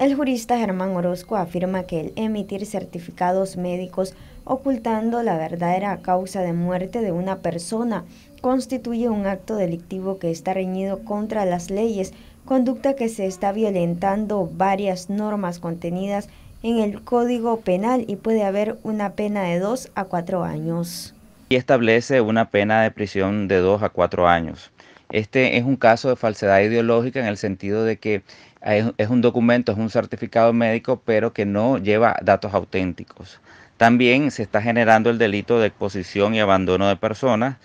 El jurista Germán Orozco afirma que el emitir certificados médicos ocultando la verdadera causa de muerte de una persona constituye un acto delictivo que está reñido contra las leyes, conducta que se está violentando varias normas contenidas en el Código Penal y puede haber una pena de dos a cuatro años. Y establece una pena de prisión de dos a cuatro años. Este es un caso de falsedad ideológica en el sentido de que es un documento, es un certificado médico, pero que no lleva datos auténticos. También se está generando el delito de exposición y abandono de personas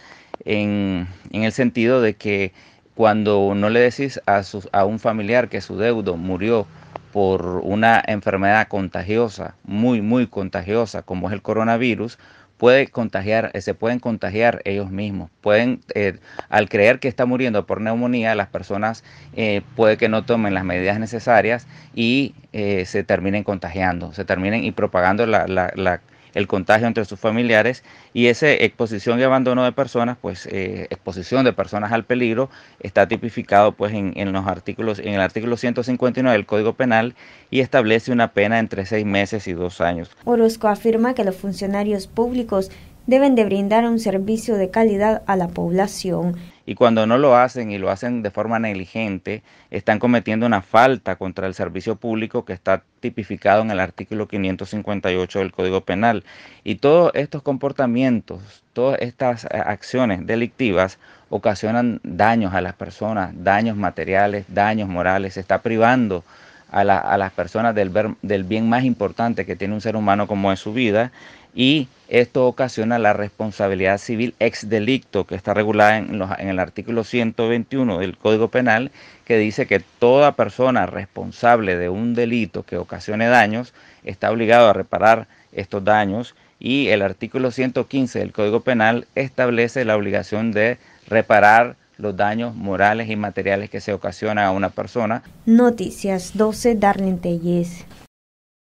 en, el sentido de que cuando no le decís a, a un familiar que su deudo murió por una enfermedad contagiosa, muy, muy contagiosa, como es el coronavirus, puede contagiar, eh, se pueden contagiar ellos mismos. Pueden, eh, al creer que está muriendo por neumonía, las personas eh, puede que no tomen las medidas necesarias y eh, se terminen contagiando, se terminen y propagando la, la, la el contagio entre sus familiares y esa exposición y abandono de personas, pues eh, exposición de personas al peligro está tipificado pues en, en, los artículos, en el artículo 159 del Código Penal y establece una pena entre seis meses y dos años. Orozco afirma que los funcionarios públicos deben de brindar un servicio de calidad a la población y cuando no lo hacen y lo hacen de forma negligente, están cometiendo una falta contra el servicio público que está tipificado en el artículo 558 del Código Penal. Y todos estos comportamientos, todas estas eh, acciones delictivas ocasionan daños a las personas, daños materiales, daños morales, se está privando a, las personas del, bien más importante que tiene un ser humano como es su vida y esto ocasiona la responsabilidad civil ex delicto que está regulada en, en, el artículo 121 del Código Penal que dice que toda persona responsable de un delito que ocasione daños está obligado a reparar estos daños y el artículo 115 del Código Penal establece la obligación de reparar los daños morales y materiales que se ocasionan a una persona. Noticias 12 Darlene Tellez.